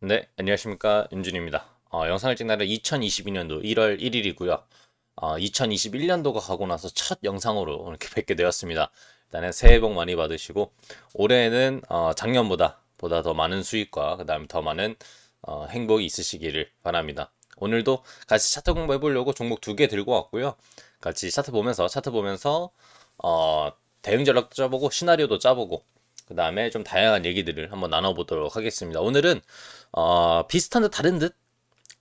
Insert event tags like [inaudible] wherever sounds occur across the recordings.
네, 안녕하십니까. 윤준입니다. 어, 영상을 찍는 날은 2022년도 1월 1일이고요. 어, 2021년도가 가고 나서 첫 영상으로 이렇게 [laughs] 뵙게 되었습니다. 일단은 새해 복 많이 받으시고 올해는 어, 작년보다 보다 더 많은 수익과 그다음에 더 많은 어, 행복이 있으시기를 바랍니다. 오늘도 같이 차트 공부해 보려고 종목 두 개 들고 왔고요. 같이 차트 보면서 차트 보면서 어, 대응 전략도 짜보고 시나리오도 짜보고 그 다음에 좀 다양한 얘기들을 한번 나눠보도록 하겠습니다. 오늘은 어, 비슷한 듯 다른 듯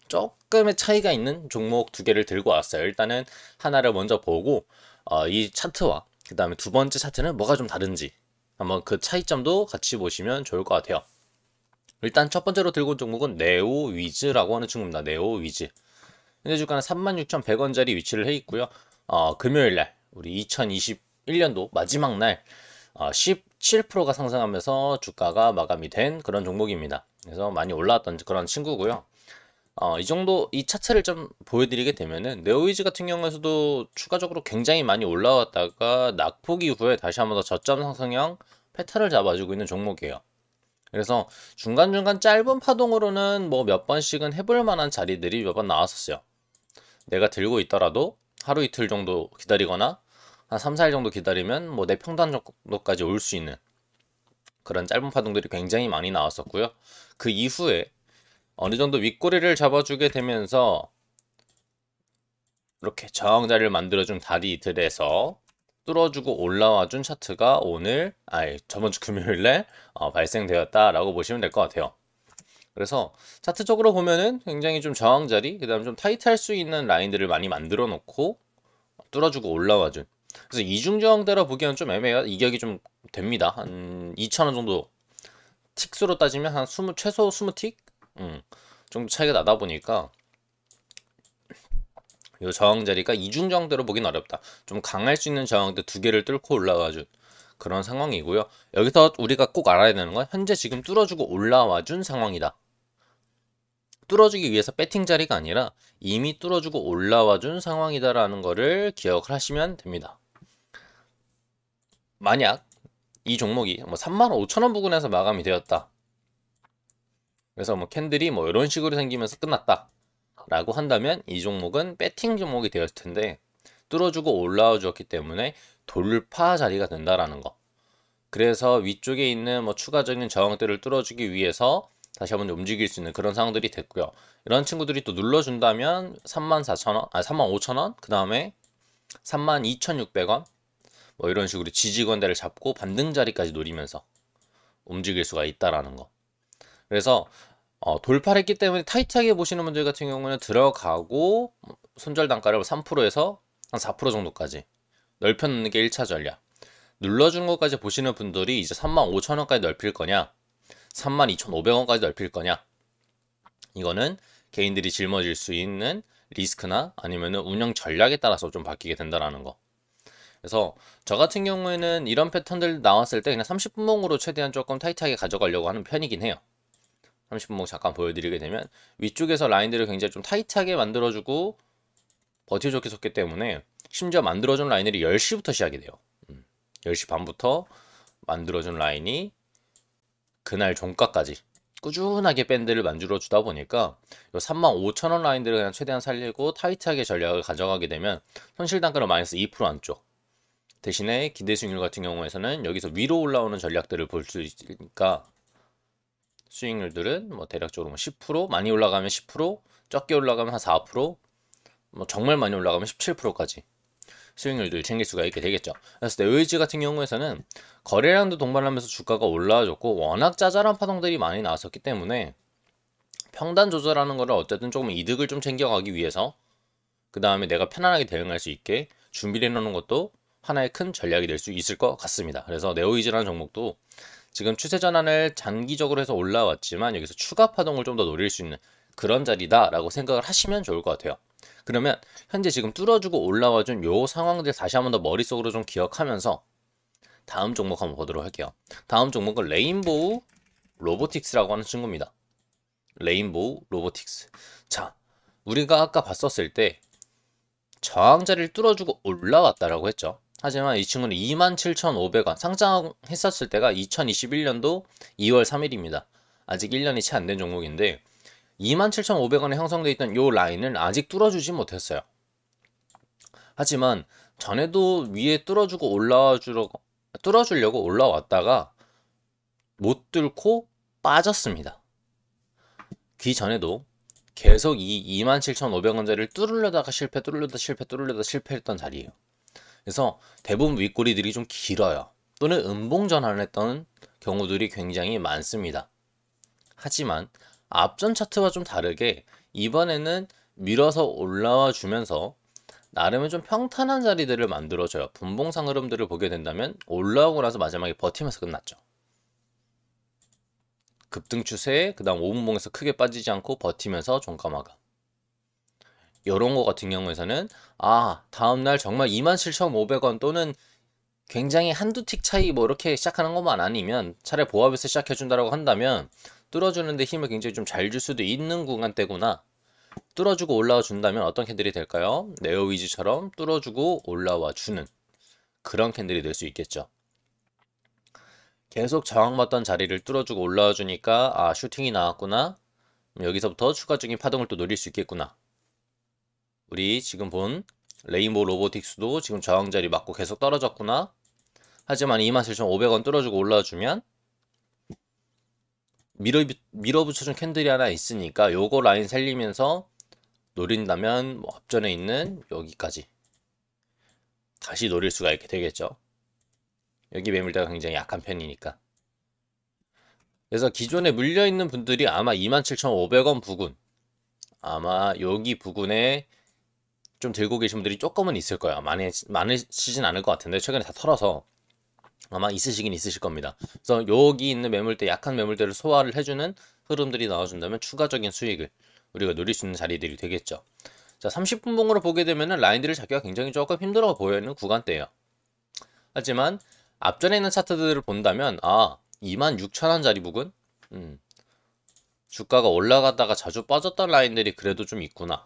조금의 차이가 있는 종목 두 개를 들고 왔어요. 일단은 하나를 먼저 보고 어, 이 차트와 그 다음에 두 번째 차트는 뭐가 좀 다른지 한번 그 차이점도 같이 보시면 좋을 것 같아요. 일단 첫 번째로 들고 온 종목은 네오위즈라고 하는 종목입니다. 네오위즈. 현재 주가는 36,100원짜리 위치를 해 있고요. 어, 금요일 날 우리 2021년도 마지막 날 17%가 아, 상승하면서 주가가 마감이 된 그런 종목입니다. 그래서 많이 올라왔던 그런 친구고요. 어, 이 정도 이 차트를 좀 보여드리게 되면은 네오이즈 같은 경우에서도 추가적으로 굉장히 많이 올라왔다가 낙폭 이후에 다시 한번 더 저점 상승형 패턴을 잡아주고 있는 종목이에요. 그래서 중간중간 짧은 파동으로는 뭐 몇 번씩은 해볼 만한 자리들이 몇 번 나왔었어요. 내가 들고 있더라도 하루 이틀 정도 기다리거나 3, 4일 정도 기다리면 뭐 내 평단 정도까지 올 수 있는 그런 짧은 파동들이 굉장히 많이 나왔었고요. 그 이후에 어느 정도 윗꼬리를 잡아주게 되면서 이렇게 저항자를 만들어준 다리들에서 뚫어주고 올라와준 차트가 오늘, 아 저번 주 금요일에 어, 발생되었다라고 보시면 될 것 같아요. 그래서 차트적으로 보면은 굉장히 좀 저항 자리, 그다음 좀 타이트할 수 있는 라인들을 많이 만들어 놓고 뚫어주고 올라와준 그래서 이중저항대라 보기에는 좀 애매해요. 이격이 좀 됩니다. 한2천원 정도 틱수로 따지면 한 20, 최소 20틱? 음, 정도 차이가 나다 보니까 이 저항 자리가 이중 저항대로 보긴 어렵다. 좀 강할 수 있는 저항대 두 개를 뚫고 올라가준 그런 상황이고요. 여기서 우리가 꼭 알아야 되는 건 현재 지금 뚫어주고 올라와 준 상황이다. 뚫어주기 위해서 배팅 자리가 아니라 이미 뚫어주고 올라와 준 상황이다라는 거를 기억을 하시면 됩니다. 만약 이 종목이 뭐3 0 0 0원 부근에서 마감이 되었다. 그래서 뭐 캔들이 뭐 이런 식으로 생기면서 끝났다. 라고 한다면 이 종목은 배팅 종목이 되었을 텐데 뚫어주고 올라와 주었기 때문에 돌파 자리가 된다라는 거. 그래서 위쪽에 있는 뭐 추가적인 저항대를 뚫어주기 위해서 다시 한번 움직일 수 있는 그런 상황들이 됐고요. 이런 친구들이 또 눌러준다면 34,000원, 아 35,000원, 그 다음에 32,600원, 뭐 이런 식으로 지지건대를 잡고 반등 자리까지 노리면서 움직일 수가 있다라는 거. 그래서 어, 돌파했기 때문에 타이트하게 보시는 분들 같은 경우는 들어가고 손절 단가를 3%에서 뭐 한4% 정도까지 넓혀놓는 게 1차 전략. 눌러주는 것까지 보시는 분들이 이제 35,000원까지 넓힐 거냐, 32,500원까지 넓힐 거냐. 이거는 개인들이 짊어질 수 있는 리스크나 아니면 운영 전략에 따라서 좀 바뀌게 된다라는 거. 그래서 저 같은 경우에는 이런 패턴들 나왔을 때 그냥 30분봉으로 최대한 조금 타이트하게 가져가려고 하는 편이긴 해요. 30분봉 잠깐 보여드리게 되면 위쪽에서 라인들을 굉장히 좀 타이트하게 만들어주고 버티좋게 섰기 때문에 심지어 만들어준 라인들이 10시부터 시작이 돼요. 10시 음, 반부터 만들어준 라인이 그날 종가까지 꾸준하게 밴드를 만들어 주다 보니까 35,000원 라인들을 그냥 최대한 살리고 타이트하게 전략을 가져가게 되면 손실 단가로 마이너스 2% 안쪽 대신에 기대 수익률 같은 경우에서는 여기서 위로 올라오는 전략들을 볼 수 있으니까 수익률들은 뭐 대략적으로 뭐10% 많이 올라가면 10% 적게 올라가면 한 4%, 뭐 정말 많이 올라가면 17%까지 수익률들 챙길 수가 있게 되겠죠. 그래서 네오이지 같은 경우에서는 거래량도 동반하면서 주가가 올라졌고 와 워낙 짜잘한 파동들이 많이 나왔었기 때문에 평단 조절하는 거를 어쨌든 조금 이득을 좀 챙겨가기 위해서 그 다음에 내가 편안하게 대응할 수 있게 준비를 해놓는 것도 하나의 큰 전략이 될 수 있을 것 같습니다. 그래서 네오이즈라는 종목도 지금 추세 전환을 장기적으로 해서 올라왔지만 여기서 추가 파동을 좀 더 노릴 수 있는 그런 자리다라고 생각을 하시면 좋을 것 같아요. 그러면 현재 지금 뚫어주고 올라와준 요 상황들 다시 한번 더 머릿속으로 좀 기억하면서 다음 종목 한번 보도록 할게요. 다음 종목은 레인보우 로보틱스라고 하는 친구입니다. 레인보우 로보틱스. 자, 우리가 아까 봤었을 때 저항자를 리 뚫어주고 올라왔다라고 했죠. 하지만 이 친구는 27,500원 상장했었을 때가 2021년도 2월 3일입니다. 아직 1년이 채 안 된 종목인데 27,500원에 형성돼 있던 요라인은 아직 뚫어주지 못했어요. 하지만 전에도 위에 뚫어주고 올라와 주려고 뚫어주려고 올라왔다가 못 뚫고 빠졌습니다. 귀 그 전에도 계속 이 27,500원짜리를 뚫으려다가 실패, 뚫으려다 실패, 뚫으려다 실패했던 자리예요. 그래서 대부분 윗꼬리들이 좀 길어요. 또는 음봉 전환을 했던 경우들이 굉장히 많습니다. 하지만 앞전 차트와 좀 다르게 이번에는 밀어서 올라와 주면서 나름의 좀 평탄한 자리들을 만들어줘요. 분봉상 흐름들을 보게 된다면 올라오고 나서 마지막에 버티면서 끝났죠. 급등 추세에 그 다음 5분봉에서 크게 빠지지 않고 버티면서 종가 마감. 이런 거 같은 경우에서는 아 다음날 정말 27,500원 또는 굉장히 한두 틱 차이 뭐 이렇게 시작하는 것만 아니면 차라리 보합에서 시작해준다라고 한다면 뚫어주는데 힘을 굉장히 좀 잘 줄 수도 있는 구간대구나 뚫어주고 올라와 준다면 어떤 캔들이 될까요? 네오 위즈처럼 뚫어주고 올라와 주는 그런 캔들이 될 수 있겠죠. 계속 저항받던 자리를 뚫어주고 올라와 주니까 아 슈팅이 나왔구나 여기서부터 추가적인 파동을 또 노릴 수 있겠구나 우리 지금 본 레인보우 로보틱스도 지금 저항자리 맞고 계속 떨어졌구나. 하지만 27,500원 뚫어주고 올라주면 밀어, 밀어붙여준 캔들이 하나 있으니까 요거 라인 살리면서 노린다면 뭐 앞전에 있는 여기까지 다시 노릴 수가 있게 되겠죠. 여기 매물대가 굉장히 약한 편이니까. 그래서 기존에 물려있는 분들이 아마 27,500원 부근 아마 여기 부근에 좀 들고 계신 분들이 조금은 있을 거예요. 많이 많으시진 않을 것 같은데 최근에 다 털어서 아마 있으시긴 있으실 겁니다. 그래서 여기 있는 매물대 약한 매물대를 소화를 해주는 흐름들이 나와준다면 추가적인 수익을 우리가 누릴수 있는 자리들이 되겠죠. 자, 30분봉으로 보게 되면 라인들을 잡기가 굉장히 조금 힘들어 보이는 구간대예요. 하지만 앞전에 있는 차트들을 본다면 아 26,000원짜리 부근 음, 주가가 올라갔다가 자주 빠졌던 라인들이 그래도 좀 있구나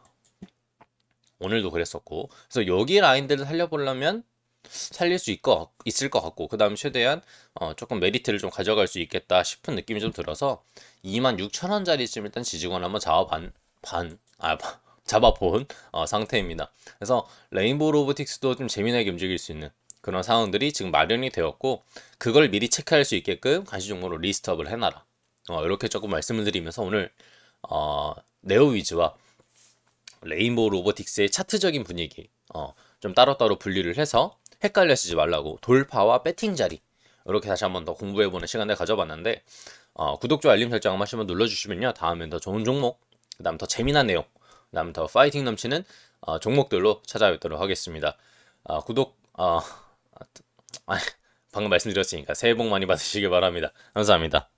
오늘도 그랬었고 그래서 여기 라인들을 살려보려면 살릴 수 있고, 있을 것 같고 그 다음 최대한 어, 조금 메리트를 좀 가져갈 수 있겠다 싶은 느낌이 좀 들어서 26,000원짜리쯤 일단 지지권 한번 잡아반 반, 아, [laughs] 잡아본 어, 상태입니다. 그래서 레인보우 로보틱스도 좀 재미나게 움직일 수 있는 그런 상황들이 지금 마련이 되었고 그걸 미리 체크할 수 있게끔 간시 종목으로 리스트업을 해놔라. 어, 이렇게 조금 말씀을 드리면서 오늘 어, 네오 위즈와 레인보우 로보틱스의 차트적인 분위기 어, 좀 따로따로 분리를 해서 헷갈려쓰지 말라고 돌파와 배팅 자리 이렇게 다시 한번 더 공부해보는 시간을 가져봤는데 어, 구독과 알림 설정 한 번씩만 눌러주시면요 다음엔 더 좋은 종목 그 다음 더 재미난 내용 그 다음 더 파이팅 넘치는 어, 종목들로 찾아뵙도록 하겠습니다 어, 구독 어, 아, 방금 말씀드렸으니까 새해 복 많이 받으시길 바랍니다 감사합니다